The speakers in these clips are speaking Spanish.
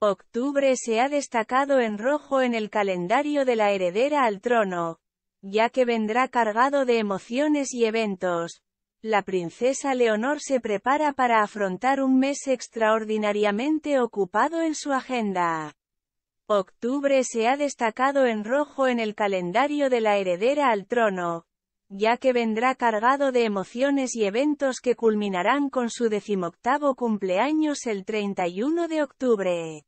Octubre se ha destacado en rojo en el calendario de la heredera al trono, ya que vendrá cargado de emociones y eventos. La princesa Leonor se prepara para afrontar un mes extraordinariamente ocupado en su agenda. Octubre se ha destacado en rojo en el calendario de la heredera al trono, ya que vendrá cargado de emociones y eventos que culminarán con su decimoctavo cumpleaños el 31 de octubre.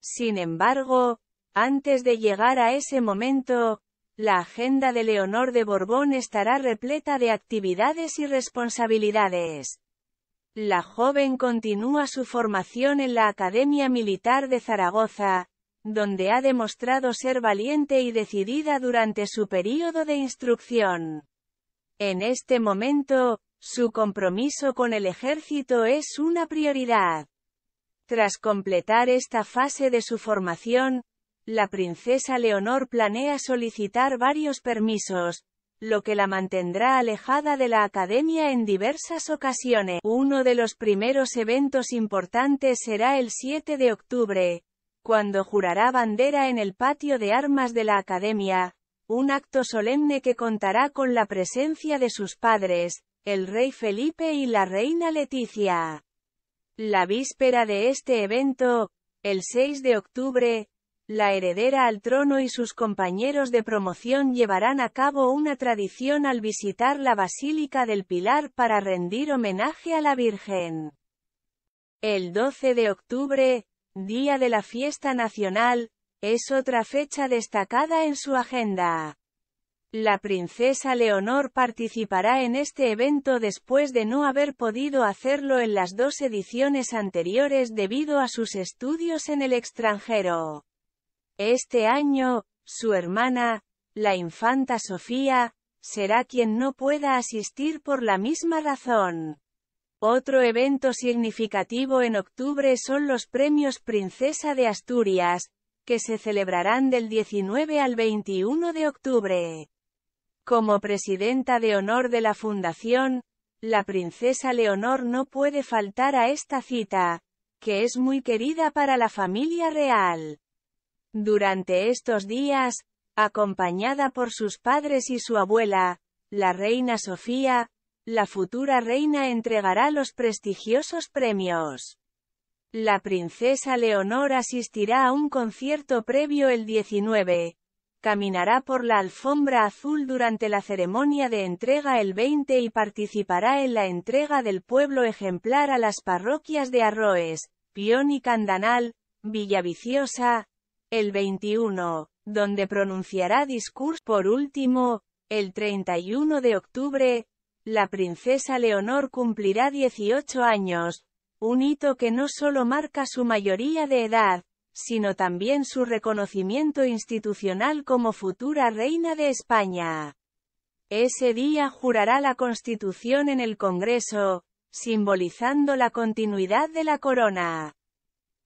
Sin embargo, antes de llegar a ese momento, la agenda de Leonor de Borbón estará repleta de actividades y responsabilidades. La joven continúa su formación en la Academia Militar de Zaragoza, donde ha demostrado ser valiente y decidida durante su período de instrucción. En este momento, su compromiso con el ejército es una prioridad. Tras completar esta fase de su formación, la princesa Leonor planea solicitar varios permisos, lo que la mantendrá alejada de la academia en diversas ocasiones. Uno de los primeros eventos importantes será el 7 de octubre, cuando jurará bandera en el patio de armas de la academia, un acto solemne que contará con la presencia de sus padres, el rey Felipe y la reina Leticia. La víspera de este evento, el 6 de octubre, la heredera al trono y sus compañeros de promoción llevarán a cabo una tradición al visitar la Basílica del Pilar para rendir homenaje a la Virgen. El 12 de octubre, día de la fiesta nacional, es otra fecha destacada en su agenda. La princesa Leonor participará en este evento después de no haber podido hacerlo en las dos ediciones anteriores debido a sus estudios en el extranjero. Este año, su hermana, la infanta Sofía, será quien no pueda asistir por la misma razón. Otro evento significativo en octubre son los premios Princesa de Asturias, que se celebrarán del 19 al 21 de octubre. Como presidenta de honor de la Fundación, la princesa Leonor no puede faltar a esta cita, que es muy querida para la familia real. Durante estos días, acompañada por sus padres y su abuela, la reina Sofía, la futura reina entregará los prestigiosos premios. La princesa Leonor asistirá a un concierto previo el 19, caminará por la alfombra azul durante la ceremonia de entrega el 20 y participará en la entrega del pueblo ejemplar a las parroquias de Arroes, Pion y Candanal, Villaviciosa, el 21, donde pronunciará discurso. Por último, el 31 de octubre, la princesa Leonor cumplirá 18 años, un hito que no solo marca su mayoría de edad, sino también su reconocimiento institucional como futura reina de España. Ese día jurará la Constitución en el Congreso, simbolizando la continuidad de la corona.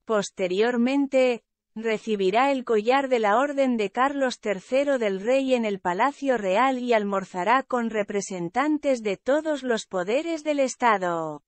Posteriormente, recibirá el collar de la Orden de Carlos III del Rey en el Palacio Real y almorzará con representantes de todos los poderes del Estado.